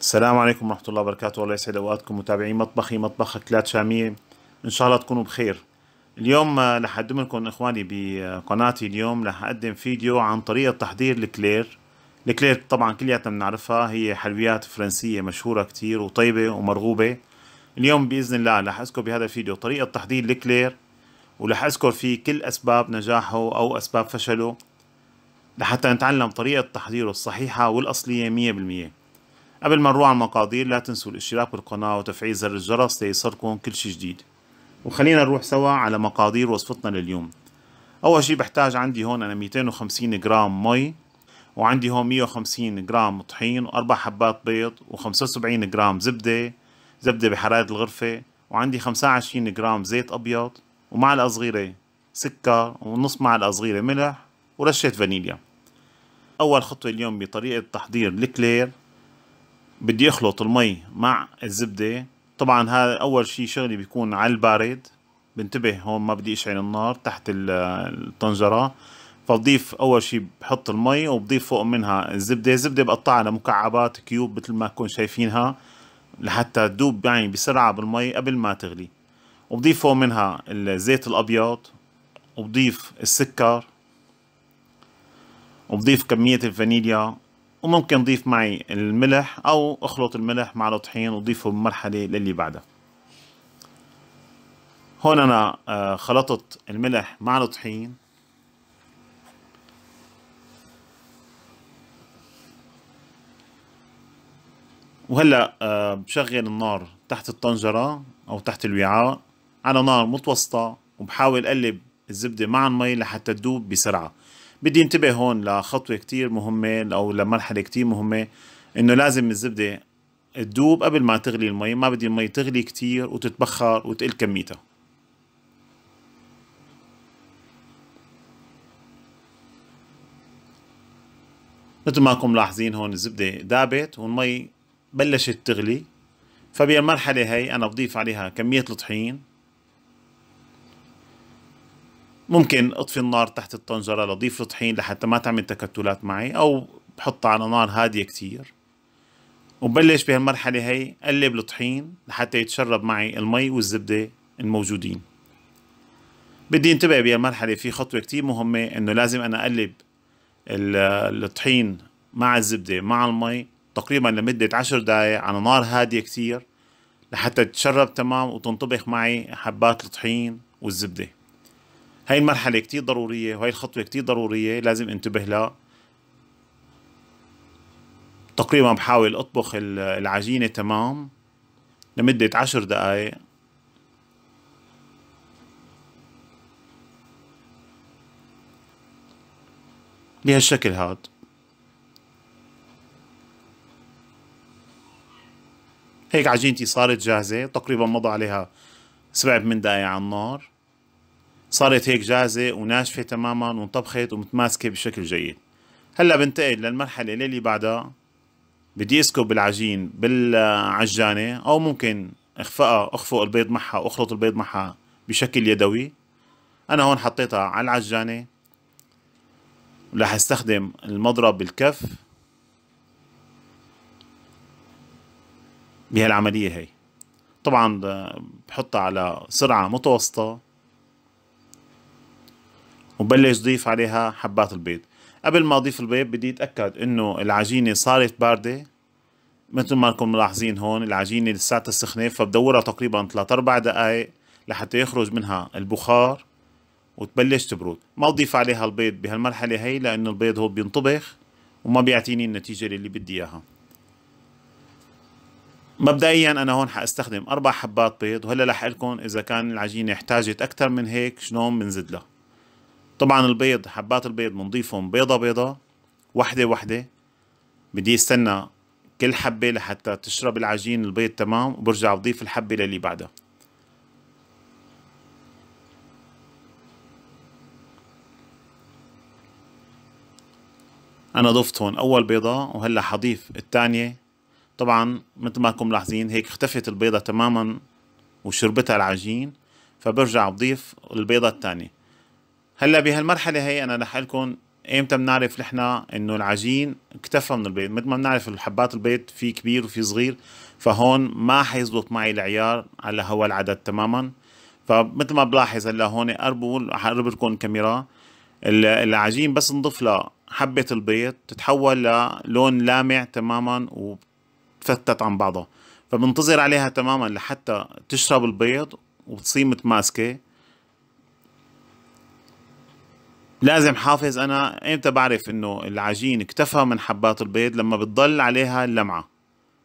السلام عليكم ورحمة الله وبركاته والله يسعد أوقاتكم متابعين مطبخي مطبخ أكلات شامية إن شاء الله تكونوا بخير اليوم رح آه، أقدم لكم إخواني بقناتي اليوم رح أقدم فيديو عن طريقة تحضير الكلير الكلير طبعا كلياتنا بنعرفها هي حلويات فرنسية مشهورة كتير وطيبة ومرغوبة اليوم بإذن الله رح أذكر بهذا الفيديو طريقة تحضير الكلير ورح أذكر فيه كل أسباب نجاحه أو أسباب فشله لحتى نتعلم طريقة تحضيره الصحيحة والأصلية مية بالمية قبل ما نروح على المقادير لا تنسوا الاشتراك بالقناة وتفعيل زر الجرس ليصلكم كل شي جديد وخلينا نروح سوا على مقادير وصفتنا لليوم أول شي بحتاج عندي هون أنا 250 جرام مي وعندي هون 150 جرام طحين وأربع حبات بيض و75 جرام زبدة زبدة بحرارة الغرفة وعندي 25 جرام زيت أبيض ومعلقة صغيرة سكر ونص معلقة صغيرة ملح ورشة فانيليا أول خطوة اليوم بطريقة تحضير الكلير بدي اخلط المي مع الزبدة طبعا هذا اول شي شغلي بيكون على البارد بنتبه هون ما بدي اشعل النار تحت الطنجرة فبضيف اول شي بحط المي وبضيف فوق منها الزبدة الزبدة بقطعها لمكعبات كيوب مثل ما تكون شايفينها لحتى تدوب يعني بسرعة بالمي قبل ما تغلي وبضيف فوق منها الزيت الابيض وبضيف السكر وبضيف كمية الفانيليا وممكن ضيف معي الملح او اخلط الملح مع الطحين وضيفه بمرحلة للي بعدها هون انا آه، خلطت الملح مع الطحين وهلا آه، بشغل النار تحت الطنجرة او تحت الوعاء على نار متوسطة وبحاول اقلب الزبدة مع المي لحتى تذوب بسرعة بدي انتبه هون لخطوه كتير مهمه او لمرحله كتير مهمه انه لازم الزبده تدوب قبل ما تغلي المي ما بدي المي تغلي كتير وتتبخر وتقل كميتها مثل ما كم ملاحظين هون الزبده دابت والمي بلشت تغلي فبهالمرحله هي انا بضيف عليها كميه الطحين ممكن اطفي النار تحت الطنجره لضيف الطحين لحتى ما تعمل تكتلات معي او بحطها على نار هاديه كتير وببلش بهالمرحله هي قلب الطحين لحتى يتشرب معي المي والزبده الموجودين بدي انتبه بهالمرحله في خطوه كتير مهمه انه لازم انا اقلب الطحين مع الزبده مع المي تقريبا لمده عشر دقائق على نار هاديه كتير لحتى تتشرب تمام وتنطبخ معي حبات الطحين والزبده هاي المرحلة كتير ضرورية وهي الخطوة كتير ضرورية لازم انتبه لها تقريبا بحاول اطبخ العجينة تمام لمدة عشر دقايق بهالشكل هاد هيك عجينتي صارت جاهزة تقريبا مضى عليها سبع من دقايق على النار صارت هيك جاهزة وناشفة تماما وانطبخت ومتماسكة بشكل جيد هلا بنتقل للمرحلة اللي بعدها بدي اسكب العجين بالعجانة او ممكن اخفقها اخفق البيض معها واخلط البيض معها بشكل يدوي انا هون حطيتها على العجانة ورح استخدم المضرب بالكف بهالعملية هي طبعا آه، بحطها على سرعة متوسطة وبلش ضيف عليها حبات البيض قبل ما اضيف البيض بدي اتاكد انه العجينه صارت بارده مثل ما انكم ملاحظين هون العجينه لساتها سخنه فبدورها تقريبا 3 4 دقائق لحتى يخرج منها البخار وتبلش تبرد ما اضيف عليها البيض بهالمرحله هي لانه البيض هو بينطبخ وما بيعطيني النتيجه اللي بدي اياها مبدئيا انا هون حاستخدم اربع حبات بيض وهلا رح لكم اذا كان العجينه احتاجت اكثر من هيك شلون بنزيد لها طبعا البيض حبات البيض بنضيفهم بيضة بيضة وحدة وحدة بدي استنى كل حبة لحتى تشرب العجين البيض تمام وبرجع بضيف الحبة للي بعدها أنا ضفت هون أول بيضة وهلا حضيف الثانية طبعا مثل ما كم ملاحظين هيك اختفت البيضة تماما وشربتها العجين فبرجع بضيف البيضة الثانية هلا بهالمرحله هي انا رح لكم ايمتى بنعرف نحن انه العجين اكتفى من البيض مثل ما بنعرف الحبات البيض في كبير وفي صغير فهون ما حيزبط معي العيار على هو العدد تماما فمثل ما بلاحظ هلا هون قربوا حقرب لكم الكاميرا العجين بس نضيف له حبة البيض تتحول للون لامع تماما وتفتت عن بعضها فبنتظر عليها تماما لحتى تشرب البيض وتصير متماسكه لازم حافظ انا امتى بعرف انه العجين اكتفى من حبات البيض لما بتضل عليها اللمعه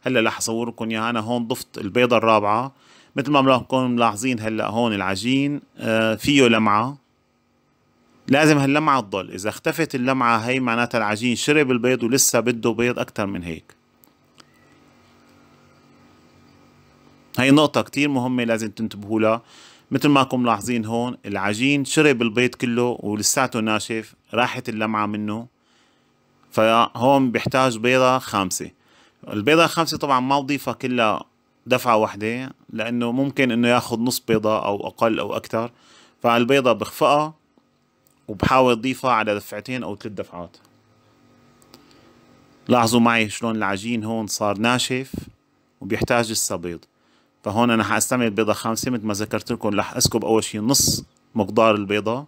هلا رح لكم اياها انا هون ضفت البيضه الرابعه مثل ما بنكون ملاحظين هلا هون العجين آه، فيه لمعه لازم هاللمعه تضل اذا اختفت اللمعه هي معناتها العجين شرب البيض ولسه بده بيض اكثر من هيك هي نقطه كثير مهمه لازم تنتبهوا لها مثل ما كم ملاحظين هون العجين شرب البيض كله ولساته ناشف راحت اللمعة منه فهون بيحتاج بيضة خامسة البيضة الخامسة طبعا ما بضيفها كلها دفعة واحدة لأنه ممكن إنه ياخد نص بيضة أو أقل أو أكتر فالبيضة بخفقها وبحاول ضيفها على دفعتين أو ثلاث دفعات لاحظوا معي شلون العجين هون صار ناشف وبيحتاج لسه بيض فهون انا حاستعمل بيضة خامسة مثل ما ذكرت لكم رح اسكب اول شي نص مقدار البيضة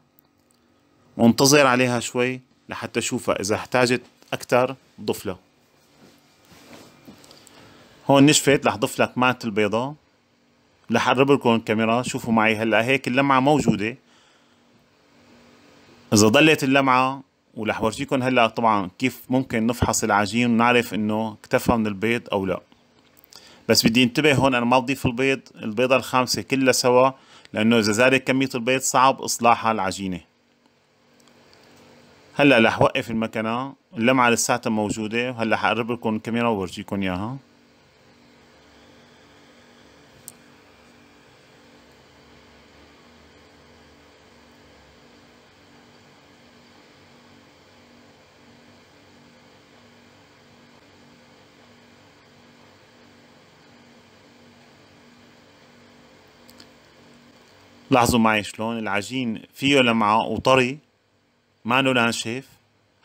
وانتظر عليها شوي لحتى اشوفها اذا احتاجت اكتر ضف لها هون نشفت رح ضف لك معة البيضة رح اقرب لكم الكاميرا شوفوا معي هلا هيك اللمعة موجودة اذا ضلت اللمعة ورح ورجيكم هلا طبعا كيف ممكن نفحص العجين ونعرف انه اكتفى من البيض او لا بس بدي انتبه هون انا ما بضيف البيض البيضة الخامسة كلها سوا لانه اذا زادت كمية البيض صعب اصلاحها العجينة هلا رح وقف المكنة اللمعة لساتها موجودة وهلا حقرب لكم الكاميرا وورجيكم اياها لاحظوا معي شلون العجين فيه لمعة وطري ما له ناشف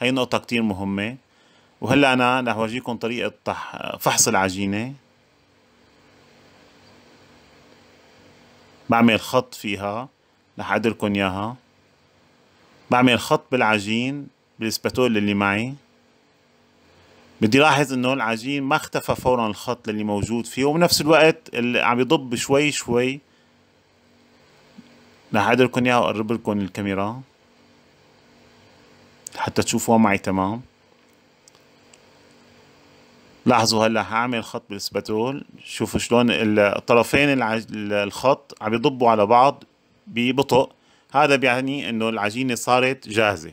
هي نقطة كتير مهمة وهلا أنا رح أورجيكم طريقة فحص العجينة بعمل خط فيها رح أعدلكم إياها بعمل خط بالعجين بالسباتول اللي معي بدي لاحظ انه العجين ما اختفى فورا الخط اللي موجود فيه وبنفس الوقت اللي عم يضب شوي شوي رح اعدل لكم اياها واقرب لكم الكاميرا حتى تشوفوها معي تمام لاحظوا هلا هعمل خط بالسباتول شوفوا شلون الطرفين الخط عم يضبوا على بعض ببطء هذا بيعني انه العجينه صارت جاهزه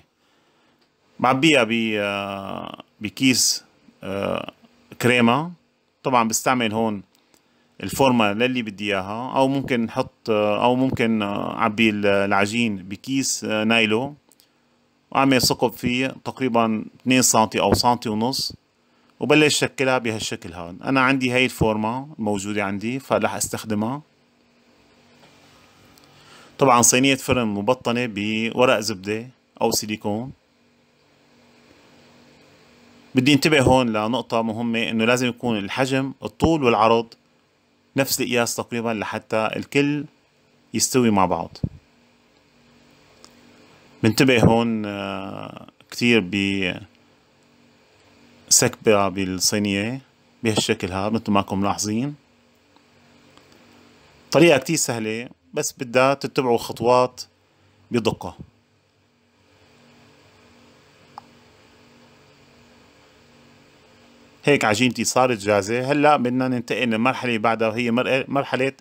بعبيها ب آه، بكيس آه، كريمه طبعا بستعمل هون الفورما للي بدي اياها او ممكن نحط او ممكن اعبي العجين بكيس آه، نايلو واعمل ثقب فيه تقريبا 2 سم او سم ونص وبلش شكلها بهالشكل هون انا عندي هاي الفورما موجودة عندي فراح استخدمها طبعا صينيه فرن مبطنه بورق زبده او سيليكون بدي انتبه هون لنقطة مهمة انه لازم يكون الحجم الطول والعرض نفس القياس تقريبا لحتى الكل يستوي مع بعض بنتبه هون آه، كتير بسكبة بالصينية بهالشكل هذا مثل ما كم ملاحظين طريقة كتير سهلة بس بدها تتبعوا خطوات بدقة هيك عجينتي صارت جاهزة هلا بدنا ننتقل للمرحلة اللي بعدها وهي مرحلة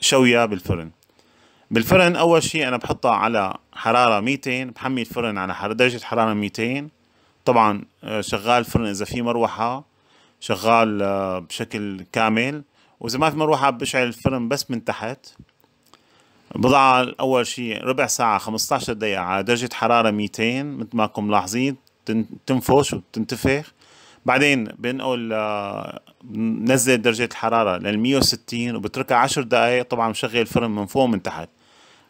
شويها بالفرن بالفرن أول شيء أنا بحطها على حرارة 200 بحمي الفرن على درجة حرارة 200 طبعا آه، شغال الفرن إذا في مروحة شغال آه، بشكل كامل وإذا ما في مروحة بشعل الفرن بس من تحت بضع أول شيء ربع ساعة 15 دقيقة على درجة حرارة 200 مثل ما كم ملاحظين تنفش وتنتفخ بعدين بنقول بنزل آه، درجة الحرارة لل 160 وبتركها 10 دقائق طبعا مشغل الفرن من فوق ومن تحت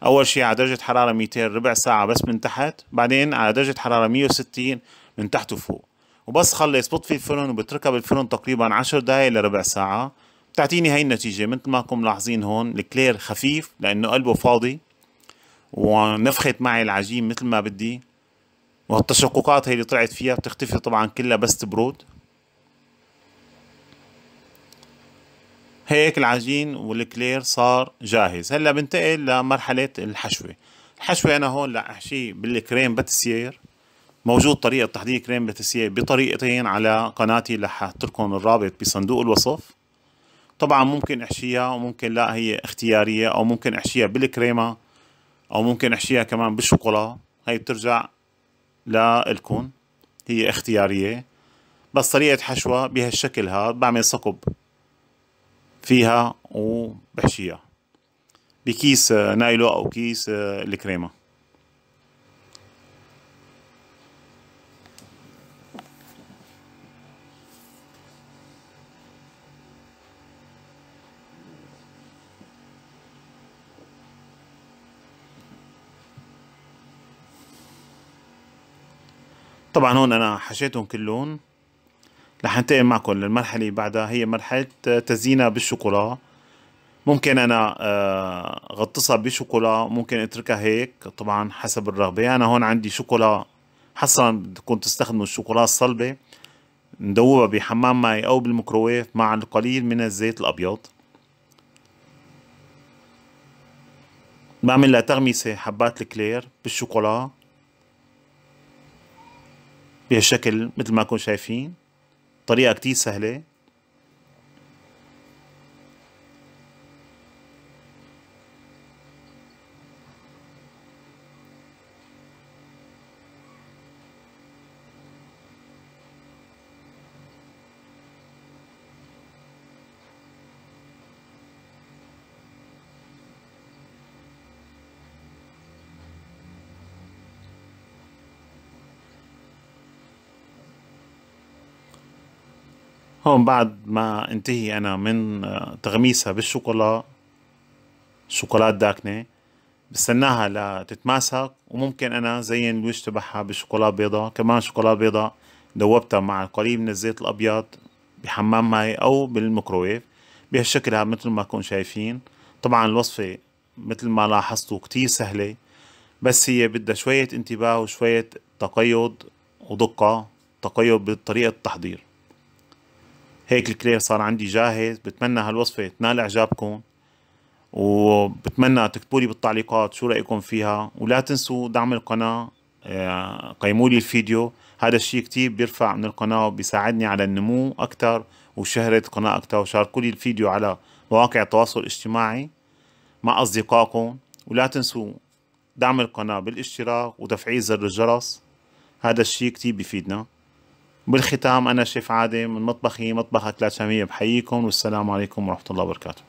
أول شي على درجة حرارة 200 ربع ساعة بس من تحت بعدين على درجة حرارة 160 من تحت وفوق وبس خلص بطفي الفرن وبتركها بالفرن تقريبا 10 دقائق لربع ساعة بتعطيني هاي النتيجة مثل ما كم ملاحظين هون الكلير خفيف لأنه قلبه فاضي ونفخت معي العجين مثل ما بدي وهالتشققات هي اللي طلعت فيها بتختفي طبعا كلها بس تبرود هيك العجين والكلير صار جاهز هلا بنتقل لمرحلة الحشوة الحشوة أنا هون لأحشيه بالكريم باتيسير موجود طريقة تحضير كريم باتيسير بطريقتين على قناتي اللي ححط الرابط بصندوق الوصف طبعا ممكن احشيها وممكن لا هي اختيارية أو ممكن احشيها بالكريمة أو ممكن احشيها كمان بالشوكولا هي بترجع لإلكن هي اختيارية بس طريقة حشوها بهالشكل هاد بعمل ثقب فيها وبحشيها بكيس نايلو أو كيس الكريمة طبعا هون انا حشيتهم كلهم رح انتقل معكم للمرحله اللي بعدها هي مرحله تزيينها بالشوكولا ممكن انا آه، غطسها بشوكولا ممكن اتركها هيك طبعا حسب الرغبه انا هون عندي شوكولا حصلا بدكم تستخدموا الشوكولا الصلبه ندوبها بحمام ماي او بالميكروويف مع القليل من الزيت الابيض بعمل لها تغميسه حبات الكلير بالشوكولا بهالشكل مثل ما كنتم شايفين طريقة كتير سهلة هون بعد ما انتهي أنا من آه، تغميسها بالشوكولا شوكولات داكنة بستناها لتتماسك وممكن أنا زين الوش تبعها بالشوكولا بيضة كمان شوكولات بيضة دوبتها مع قليل من الزيت الأبيض بحمام ماي أو بالميكروويف بهالشكل هذا مثل ما كون شايفين طبعا الوصفة مثل ما لاحظتوا كتير سهلة بس هي بدها شوية انتباه وشوية تقيد ودقة تقيد بطريقة التحضير هيك الكلير صار عندي جاهز بتمنى هالوصفة تنال إعجابكم وبتمنى تكتبوا لي بالتعليقات شو رأيكم فيها ولا تنسوا دعم القناة آه، قيموا لي الفيديو هذا الشيء كتير بيرفع من القناة وبيساعدني على النمو أكتر وشهرة القناة أكتر وشاركوا لي الفيديو على مواقع التواصل الاجتماعي مع أصدقائكم ولا تنسوا دعم القناة بالاشتراك وتفعيل زر الجرس هذا الشيء كتير بيفيدنا بالختام أنا شيف عادي من مطبخي مطبخك 300 بحييكم والسلام عليكم ورحمة الله وبركاته